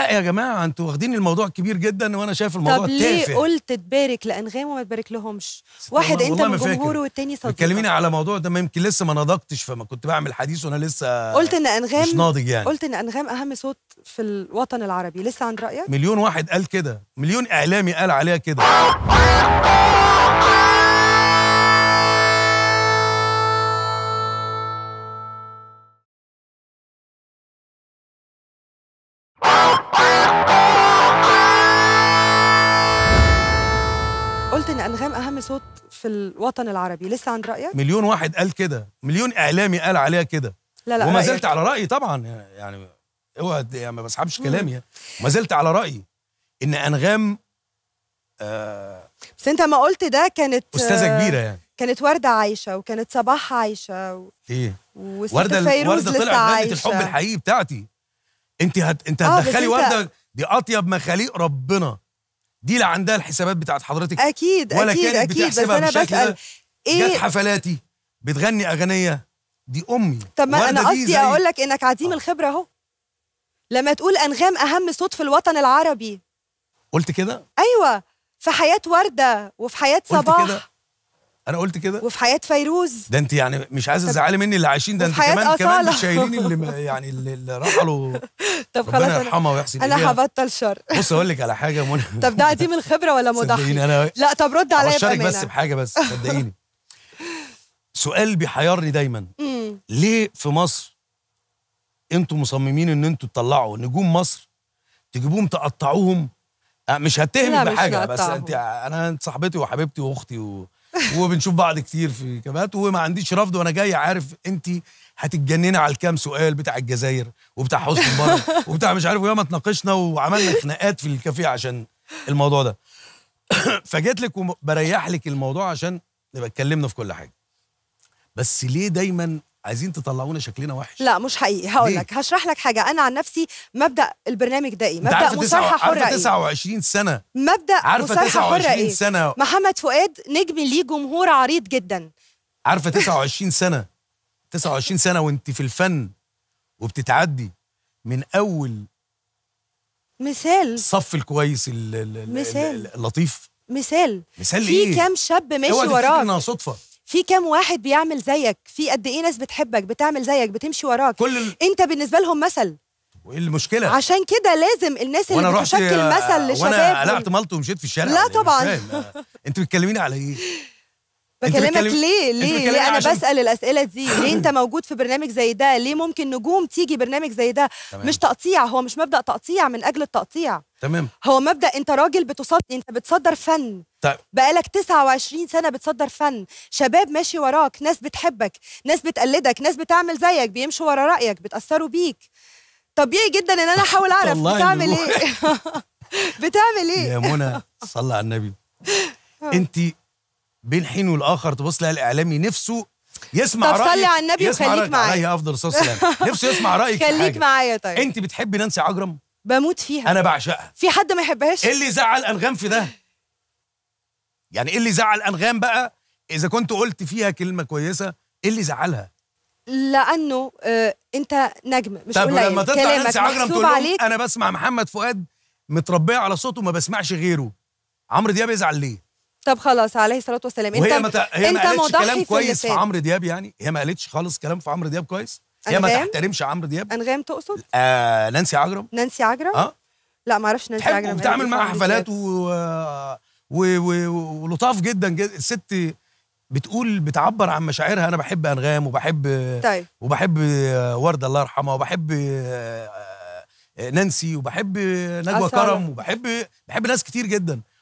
لا يا جماعه انتوا واخدين الموضوع كبير جدا وانا شايف الموضوع تافه طب ليه تافه. قلت تبارك لانغام وما تبارك لهمش واحد انت من جمهوره والتاني صديقك بتكلميني على موضوع ده ما يمكن لسه ما نضجتش فما كنت بعمل حديث وانا لسه قلت ان انغام مش ناضج يعني قلت ان انغام اهم صوت في الوطن العربي لسه عند رايك مليون واحد قال كده مليون اعلامي قال عليها كده قلت ان انغام اهم صوت في الوطن العربي لسه عند رايك مليون واحد قال كده مليون اعلامي قال عليها كده لا لا وما زلت على رايي طبعا يعني اوعى يعني ما بسحبش كلامي يعني وما زلت على رايي ان انغام آه بس انت ما قلت ده كانت استاذه كبيره يعني كانت ورده عايشه وكانت صباح عايشه و... ايه ورده ورده طلعت ناديه الحب الحقيقي بتاعتي انت هت... انت آه، هتدخلي ورده دي اطيب مخاليق ربنا دي لا عندها الحسابات بتاعت حضرتك اكيد ولا اكيد كانت اكيد بس انا بسال ايه جت حفلاتي بتغني اغنيه دي امي طب ما انا قصدي اقول لك انك عديم آه. الخبره اهو لما تقول انغام اهم صوت في الوطن العربي قلت كده ايوه في حياه ورده وفي حياه صباح قلت كده انا قلت كده وفي حياه فيروز ده انت يعني مش عايزه تزعلي مني اللي عايشين ده انت كمان كمان شايلين اللي يعني اللي رحلوا طب خلاص ربنا يرحمها ويحسن انا هبطل شر بص اقول لك على حاجه منى طب ده دي من خبره ولا مضحك أنا لا طب رد عليا بامانه بس بحاجه بس صدقيني سؤال بيحيرني دايما ليه في مصر انتوا مصممين ان انتوا تطلعوا نجوم مصر تجيبوهم تقطعوهم آه، مش هتهمل بحاجه بس انت انا صاحبتي وحبيبتي واختي و... وبنشوف بعض كتير في كبات وما عنديش رفض وانا جاي عارف انت هتتجنني على الكام سؤال بتاع الجزائر وبتاع حسن بره وبتاع مش عارف وياما اتناقشنا وعملنا خناقات في الكافيه عشان الموضوع ده فجيت لك وبريح لك الموضوع عشان نبقى اتكلمنا في كل حاجه بس ليه دايما عايزين تطلعونا شكلنا وحش لا مش حقيقي هقول لك هشرح لك حاجه انا عن نفسي مبدا البرنامج ده ايه مبدا مصارحه حره عارفه إيه؟ 29 سنه مبدا عارفه 29 حرة إيه؟ سنه محمد فؤاد نجم ليه جمهور عريض جدا عارفه 29 سنه 29 سنه وانت في الفن وبتتعدي من اول مثال صف الكويس اللطيف مثال مثال في ايه؟ كام شاب ماشي وراك انها صدفه في كام واحد بيعمل زيك في قد ايه ناس بتحبك بتعمل زيك بتمشي وراك كل ال... انت بالنسبه لهم مثل وايه المشكله عشان كده لازم الناس اللي بتشكل آه مثل لشباب وانا قلعت مالطو ومشيت في الشارع لا يعني طبعا آه، انت بتكلميني على ايه بكلمك ليه ليه ليه انا بسال الاسئله دي ليه انت موجود في برنامج زي ده ليه ممكن نجوم تيجي برنامج زي ده مش تقطيع هو مش مبدا تقطيع من اجل التقطيع تمام هو مبدا انت راجل بتصدر انت بتصدر فن طيب بقالك 29 سنه بتصدر فن شباب ماشي وراك ناس بتحبك ناس بتقلدك ناس بتعمل زيك بيمشوا ورا رايك بيتاثروا بيك طبيعي جدا ان انا احاول اعرف بتعمل ايه بتعمل ايه يا منى صلى على النبي انت بين حين والاخر تبص لها الاعلامي نفسه يسمع طب رايك طب صلي على النبي وخليك معايا افضل صلاه نفسه يسمع رايك خليك معايا طيب انت بتحبي نانسي عجرم بموت فيها انا بعشقها في حد ما يحبهاش ايه اللي زعل انغام في ده يعني ايه اللي زعل انغام بقى اذا كنت قلت فيها كلمه كويسه ايه اللي زعلها لانه آه انت نجم مش طب لما تطلع نانسي عجرم تقول عليك انا بسمع محمد فؤاد متربيه على صوته ما بسمعش غيره عمرو دياب يزعل ليه طب خلاص عليه الصلاه والسلام انت وهي ما هي انت ما قالتش كلام كويس في, في عمرو دياب يعني هي ما قالتش خالص كلام في عمرو دياب كويس يا ما تحترمش عمرو دياب انغام تقصد آه نانسي عجرم نانسي عجرم اه لا ما اعرفش نانسي عجرم بتعمل معاها حفلات و... و... و... ولطاف جدا جدا الست بتقول بتعبر عن مشاعرها انا بحب انغام وبحب طيب. وبحب آه، ورده الله يرحمها وبحب آه، آه، نانسي وبحب نجوى كرم وبحب بحب ناس كتير جدا